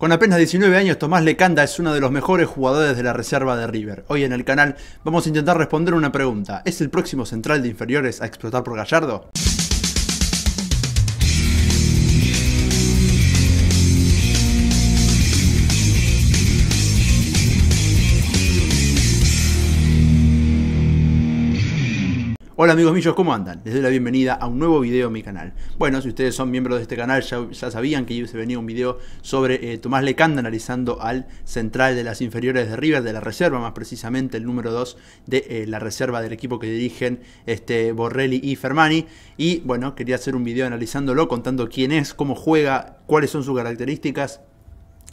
Con apenas 19 años, Tomás Lecanda es uno de los mejores jugadores de la reserva de River. Hoy en el canal vamos a intentar responder una pregunta. ¿Es el próximo central de inferiores a explotar por Gallardo? Hola amigos míos, ¿cómo andan? Les doy la bienvenida a un nuevo video en mi canal. Bueno, si ustedes son miembros de este canal ya, sabían que se venía un video sobre eh, Tomás Lecanda analizando al central de las inferiores de River, de la reserva más precisamente, el número 2 de eh, la reserva del equipo que dirigen este, Borrelli y Fermani. Y bueno, quería hacer un video analizándolo, contando quién es, cómo juega, cuáles son sus características,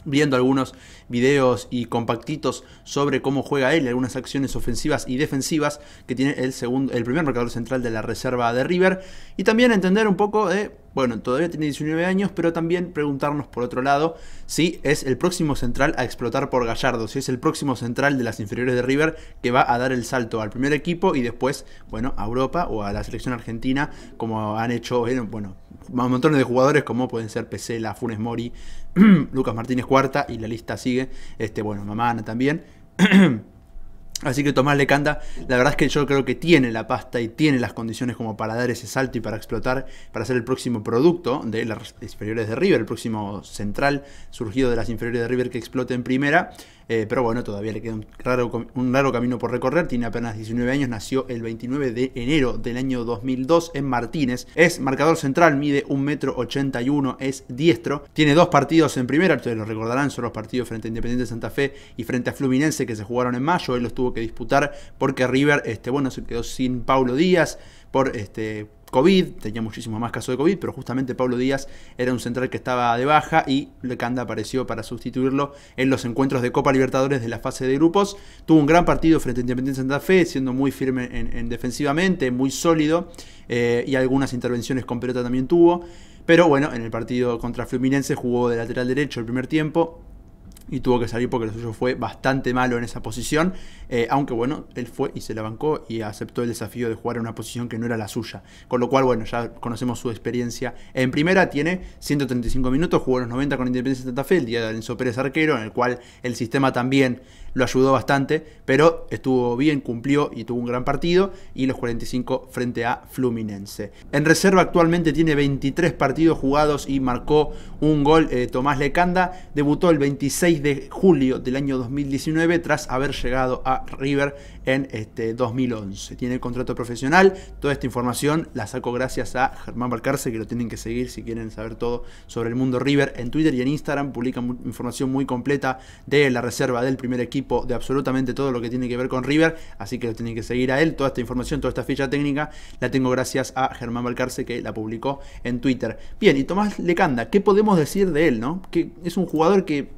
viendo algunos videos y compactitos sobre cómo juega él, algunas acciones ofensivas y defensivas que tiene el segundo, el primer marcador central de la reserva de River. Y también entender un poco de, bueno, todavía tiene 19 años, pero también preguntarnos por otro lado si es el próximo central a explotar por Gallardo, si es el próximo central de las inferiores de River que va a dar el salto al primer equipo y después, bueno, a Europa o a la selección argentina, como han hecho, eh, bueno, montones de jugadores como pueden ser Pesela, Funes Mori, Lucas Martínez Cuarta y la lista sigue. Este, bueno, Mamana también. Así que Tomás Lecanda, la verdad es que yo creo que tiene la pasta y tiene las condiciones como para dar ese salto y para explotar, para ser el próximo producto de las inferiores de River, el próximo central surgido de las inferiores de River que explote en primera. Eh, pero bueno, todavía le queda un, raro, largo camino por recorrer. Tiene apenas 19 años, nació el 29 de enero del año 2002 en Martínez. Es marcador central, mide 1,81 m, es diestro. Tiene dos partidos en primera, ustedes lo recordarán, son los partidos frente a Independiente Santa Fe y frente a Fluminense que se jugaron en mayo. Él los tuvo que disputar porque River, este, bueno, se quedó sin Paulo Díaz por este COVID, tenía muchísimos más casos de COVID, pero justamente Pablo Díaz era un central que estaba de baja y Lecanda apareció para sustituirlo en los encuentros de Copa Libertadores de la fase de grupos. Tuvo un gran partido frente a Independiente Santa Fe, siendo muy firme en, defensivamente, muy sólido eh, y algunas intervenciones con pelota también tuvo. Pero bueno, en el partido contra Fluminense jugó de lateral derecho el primer tiempo, y tuvo que salir porque lo suyo fue bastante malo en esa posición. Eh, aunque bueno, él fue y se la bancó y aceptó el desafío de jugar en una posición que no era la suya. Con lo cual, bueno, ya conocemos su experiencia. En primera tiene 135 minutos, jugó los 90 con de Santa Fe, el día de Alonso Pérez Arquero, en el cual el sistema también lo ayudó bastante, pero estuvo bien, cumplió y tuvo un gran partido y los 45 frente a Fluminense. En reserva actualmente tiene 23 partidos jugados y marcó un gol eh, Tomás Lecanda, debutó el 26 de julio del año 2019 tras haber llegado a River en este 2011. Tiene el contrato profesional, toda esta información la saco gracias a Germán Balcarce que lo tienen que seguir si quieren saber todo sobre el mundo River en Twitter y en Instagram, publica información muy completa de la reserva del primer equipo de absolutamente todo lo que tiene que ver con River, así que lo tienen que seguir a él. Toda esta información, toda esta ficha técnica, la tengo gracias a Germán Balcarce que la publicó en Twitter. Bien, y Tomás Lecanda, ¿qué podemos decir de él, no? Que es un jugador que,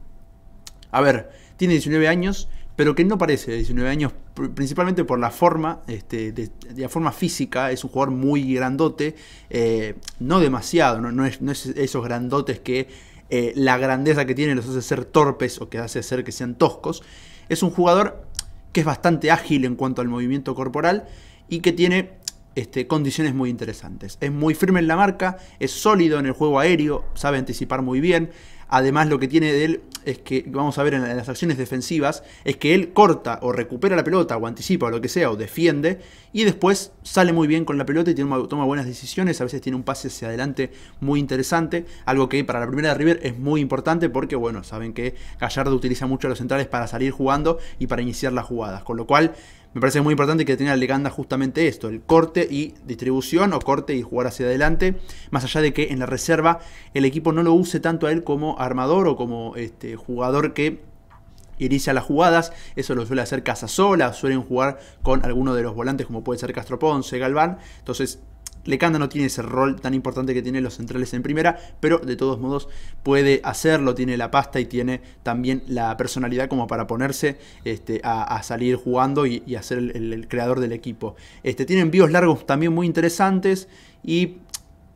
a ver, tiene 19 años, pero que no parece de 19 años, principalmente por la forma, este, de, la forma física, es un jugador muy grandote, eh, no demasiado, no, es, no, esos grandotes que eh, la grandeza que tiene los hace ser torpes o que hace ser que sean toscos, es un jugador que es bastante ágil en cuanto al movimiento corporal y que tiene este, condiciones muy interesantes. Es muy firme en la marca, es sólido en el juego aéreo, sabe anticipar muy bien, Además, lo que tiene de él es que, vamos a ver en las acciones defensivas, es que él corta o recupera la pelota o anticipa o lo que sea o defiende y después sale muy bien con la pelota y toma buenas decisiones, a veces tiene un pase hacia adelante muy interesante, algo que para la primera de River es muy importante porque, bueno, saben que Gallardo utiliza mucho a los centrales para salir jugando y para iniciar las jugadas, con lo cual me parece muy importante que tenga Leganda justamente esto, el corte y distribución o corte y jugar hacia adelante, más allá de que en la reserva el equipo no lo use tanto a él como armador o como este, jugador que inicia las jugadas, eso lo suele hacer Casasola, suelen jugar con alguno de los volantes como puede ser Castro Ponce, Galván, entonces Lecanda no tiene ese rol tan importante que tienen los centrales en primera, pero de todos modos puede hacerlo, tiene la pasta y tiene también la personalidad como para ponerse este, a, salir jugando y, a ser el, creador del equipo. Este, tiene envíos largos también muy interesantes y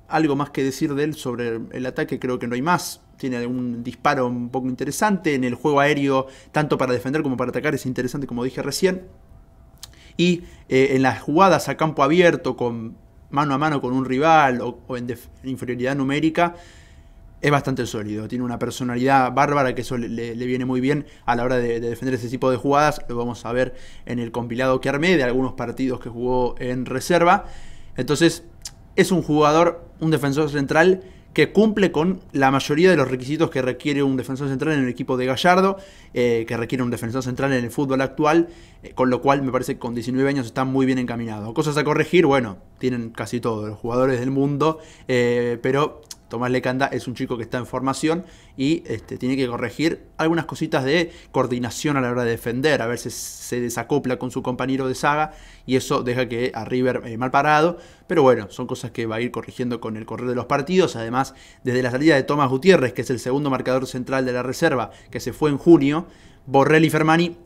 algo más que decir de él sobre el ataque creo que no hay más tiene un disparo un poco interesante. En el juego aéreo, tanto para defender como para atacar, es interesante, como dije recién. Y eh, en las jugadas a campo abierto, con mano a mano con un rival o, en inferioridad numérica, es bastante sólido. Tiene una personalidad bárbara que eso le, viene muy bien a la hora de, de, defender ese tipo de jugadas. Lo vamos a ver en el compilado que armé de algunos partidos que jugó en reserva. Entonces, es un jugador, un defensor central que cumple con la mayoría de los requisitos que requiere un defensor central en el equipo de Gallardo, eh, que requiere un defensor central en el fútbol actual, eh, con lo cual me parece que con 19 años está muy bien encaminado. Cosas a corregir, bueno, tienen casi todos los jugadores del mundo, eh, pero Tomás Lecanda es un chico que está en formación y este, tiene que corregir algunas cositas de coordinación a la hora de defender, a ver si se desacopla con su compañero de saga y eso deja que a River eh, mal parado, pero bueno, son cosas que va a ir corrigiendo con el correr de los partidos, además desde la salida de Tomás Gutiérrez, que es el segundo marcador central de la reserva, que se fue en junio, Borrell y Fermani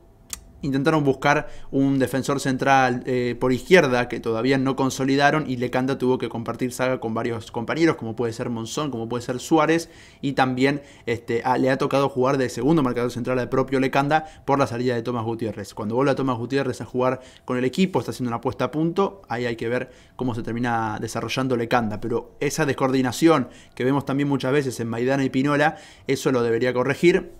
Intentaron buscar un defensor central eh, por izquierda que todavía no consolidaron y Lecanda tuvo que compartir saga con varios compañeros, como puede ser Monzón, como puede ser Suárez, y también este, ah, le ha tocado jugar de segundo marcador central al propio Lecanda por la salida de Tomás Gutiérrez. Cuando vuelve a Tomás Gutiérrez a jugar con el equipo, está haciendo una puesta a punto, ahí hay que ver cómo se termina desarrollando Lecanda, pero esa descoordinación que vemos también muchas veces en Maidana y Pinola, eso lo debería corregir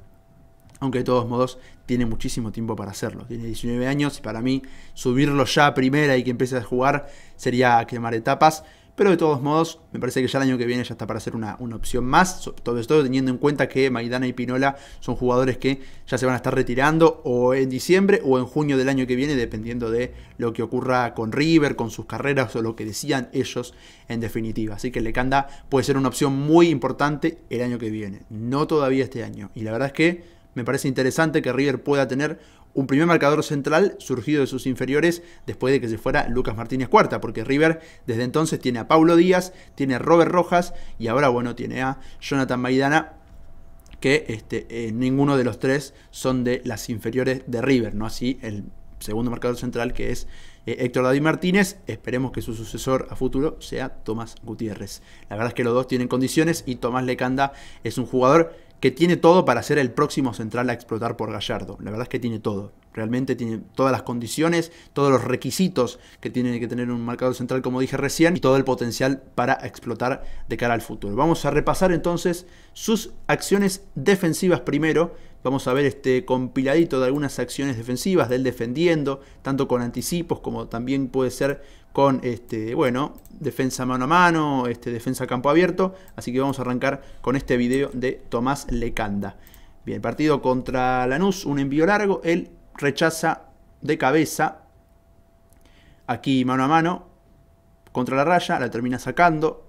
aunque de todos modos tiene muchísimo tiempo para hacerlo. Tiene 19 años y para mí subirlo ya primera y que empiece a jugar sería quemar etapas. Pero de todos modos, me parece que ya el año que viene ya está para ser una, una opción más. Sobre todo teniendo en cuenta que Maidana y Pinola son jugadores que ya se van a estar retirando o en diciembre o en junio del año que viene, dependiendo de lo que ocurra con River, con sus carreras o lo que decían ellos en definitiva. Así que Lecanda puede ser una opción muy importante el año que viene, no todavía este año. Y la verdad es que me parece interesante que River pueda tener un primer marcador central surgido de sus inferiores después de que se fuera Lucas Martínez Cuarta, porque River desde entonces tiene a Paulo Díaz, tiene a Robert Rojas y ahora, bueno, tiene a Jonathan Maidana, que este, eh, ninguno de los tres son de las inferiores de River, ¿no? Así el segundo marcador central que es eh, Héctor David Martínez, esperemos que su sucesor a futuro sea Tomás Gutiérrez. La verdad es que los dos tienen condiciones y Tomás Lecanda es un jugador que tiene todo para ser el próximo central a explotar por Gallardo. La verdad es que tiene todo. Realmente tiene todas las condiciones, todos los requisitos que tiene que tener un mercado central, como dije recién, y todo el potencial para explotar de cara al futuro. Vamos a repasar entonces sus acciones defensivas primero Vamos a ver este compiladito de algunas acciones defensivas de él defendiendo, tanto con anticipos como también puede ser con este, bueno, defensa mano a mano, este, defensa campo abierto. Así que vamos a arrancar con este video de Tomás Lecanda. Bien, partido contra Lanús, un envío largo, él rechaza de cabeza, aquí mano a mano, contra la raya, la termina sacando.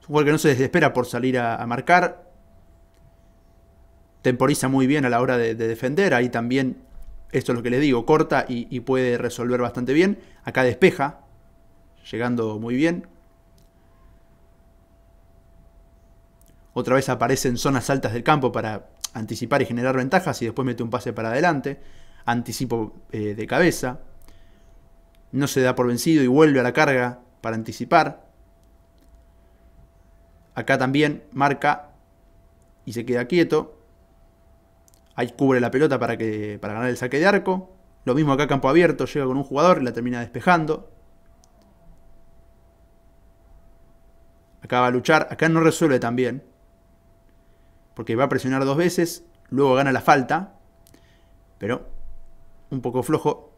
Es que no se desespera por salir a marcar, temporiza muy bien a la hora de, defender, ahí también, esto es lo que les digo, corta y, puede resolver bastante bien, acá despeja, llegando muy bien. Otra vez aparecen zonas altas del campo para anticipar y generar ventajas y después mete un pase para adelante, anticipo eh, de cabeza, no se da por vencido y vuelve a la carga para anticipar. Acá también marca y se queda quieto. Ahí cubre la pelota para, que, para ganar el saque de arco. Lo mismo acá campo abierto, llega con un jugador, y la termina despejando. Acá va a luchar, acá no resuelve también Porque va a presionar dos veces, luego gana la falta. Pero un poco flojo.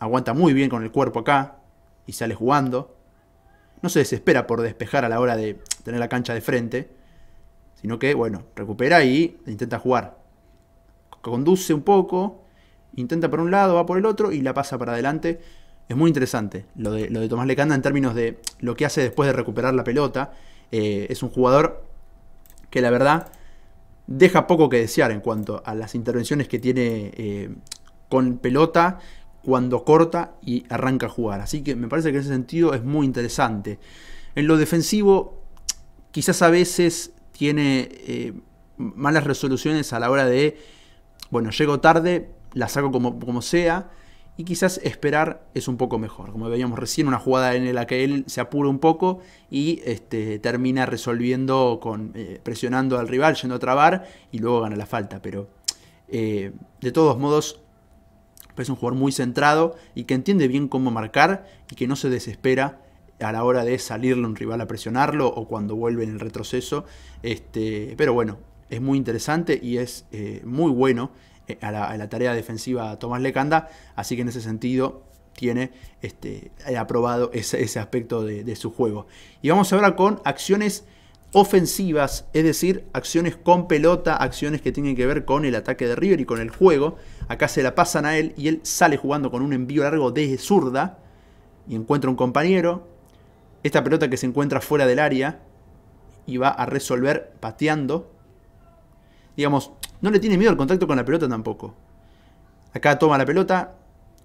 Aguanta muy bien con el cuerpo acá y sale jugando. No se desespera por despejar a la hora de tener la cancha de frente Sino que, bueno, recupera y intenta jugar. Conduce un poco, intenta por un lado, va por el otro y la pasa para adelante. Es muy interesante lo de, lo de Tomás Lecanda en términos de lo que hace después de recuperar la pelota. Eh, es un jugador que la verdad deja poco que desear en cuanto a las intervenciones que tiene eh, con pelota cuando corta y arranca a jugar. Así que me parece que en ese sentido es muy interesante. En lo defensivo, quizás a veces tiene eh, malas resoluciones a la hora de, bueno, llego tarde, la saco como, como sea, y quizás esperar es un poco mejor. Como veíamos recién, una jugada en la que él se apura un poco y este, termina resolviendo con eh, presionando al rival, yendo a trabar y luego gana la falta. Pero eh, de todos modos, es un jugador muy centrado y que entiende bien cómo marcar y que no se desespera a la hora de salirle un rival a presionarlo o cuando vuelve en el retroceso. Este, pero bueno, es muy interesante y es eh, muy bueno eh, a la, tarea defensiva Tomás Lecanda, así que en ese sentido tiene este, eh, aprobado ese, aspecto de, su juego. Y vamos a ahora con acciones ofensivas, es decir, acciones con pelota, acciones que tienen que ver con el ataque de River y con el juego. Acá se la pasan a él y él sale jugando con un envío largo desde zurda y encuentra un compañero, esta pelota que se encuentra fuera del área y va a resolver pateando. Digamos, no le tiene miedo el contacto con la pelota tampoco. Acá toma la pelota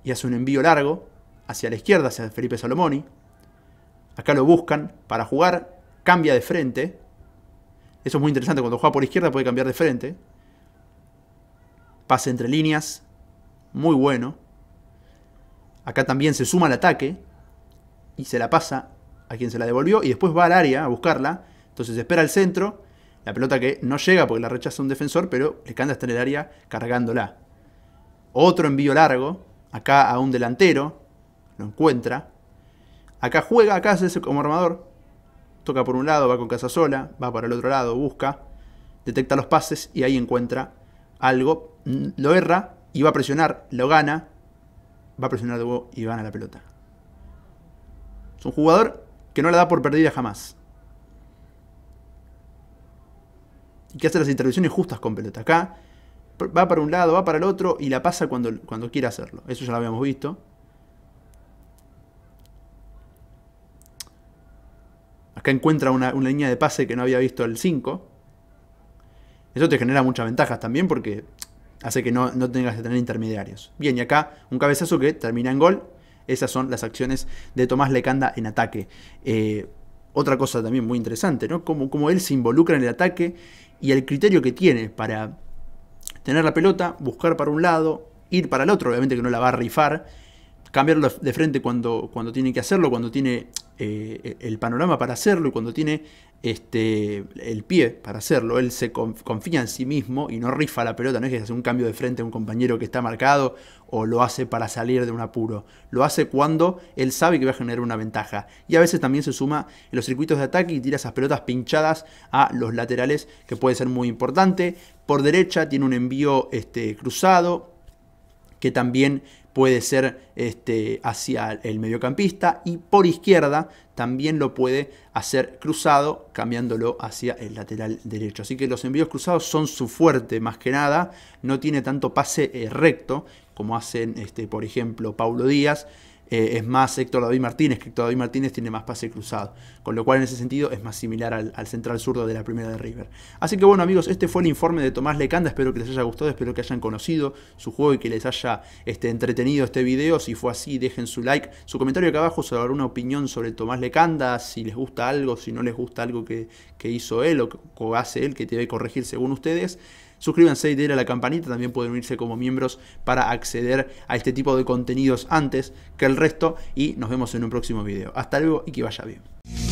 y hace un envío largo hacia la izquierda, hacia Felipe Salomoni. Acá lo buscan para jugar, cambia de frente. Eso es muy interesante, cuando juega por izquierda puede cambiar de frente. Pasa entre líneas, muy bueno. Acá también se suma al ataque y se la pasa a quien se la devolvió y después va al área a buscarla. Entonces espera el centro. La pelota que no llega porque la rechaza un defensor, pero Lecanda está en el área cargándola. Otro envío largo, acá a un delantero, lo encuentra. Acá juega, acá hace como armador. Toca por un lado, va con sola. va para el otro lado, busca, detecta los pases y ahí encuentra algo. Mm, lo erra y va a presionar, lo gana, va a presionar de y gana la pelota. Es un jugador que no la da por perdida jamás. Y que hace las intervenciones justas con pelota. Acá va para un lado, va para el otro y la pasa cuando, cuando quiere hacerlo. Eso ya lo habíamos visto. Acá encuentra una, línea de pase que no había visto el 5. Eso te genera muchas ventajas también porque hace que no, no tengas que tener intermediarios. Bien, y acá un cabezazo que termina en gol esas son las acciones de Tomás Lecanda en ataque. Eh, otra cosa también muy interesante, ¿no? cómo él se involucra en el ataque y el criterio que tiene para tener la pelota, buscar para un lado, ir para el otro, obviamente que no la va a rifar cambiarlo de frente cuando, cuando tiene que hacerlo, cuando tiene eh, el panorama para hacerlo y cuando tiene este, el pie para hacerlo. Él se confía en sí mismo y no rifa la pelota, no es que hace un cambio de frente a un compañero que está marcado o lo hace para salir de un apuro. Lo hace cuando él sabe que va a generar una ventaja. Y a veces también se suma en los circuitos de ataque y tira esas pelotas pinchadas a los laterales, que puede ser muy importante. Por derecha tiene un envío este, cruzado, que también puede ser este, hacia el mediocampista y por izquierda también lo puede hacer cruzado cambiándolo hacia el lateral derecho. Así que los envíos cruzados son su fuerte más que nada, no tiene tanto pase eh, recto como hacen este, por ejemplo Paulo Díaz eh, es más Héctor David Martínez, que Héctor David Martínez tiene más pase cruzado, con lo cual en ese sentido es más similar al, central zurdo de la primera de River. Así que bueno amigos, este fue el informe de Tomás Lecanda, espero que les haya gustado, espero que hayan conocido su juego y que les haya este, entretenido este video, si fue así dejen su like, su comentario acá abajo sobre una opinión sobre Tomás Lecanda, si les gusta algo, si no les gusta algo que, que hizo él o, o hace él, que debe corregir según ustedes. Suscríbanse y denle a la campanita, también pueden unirse como miembros para acceder a este tipo de contenidos antes que el resto y nos vemos en un próximo video. Hasta luego y que vaya bien.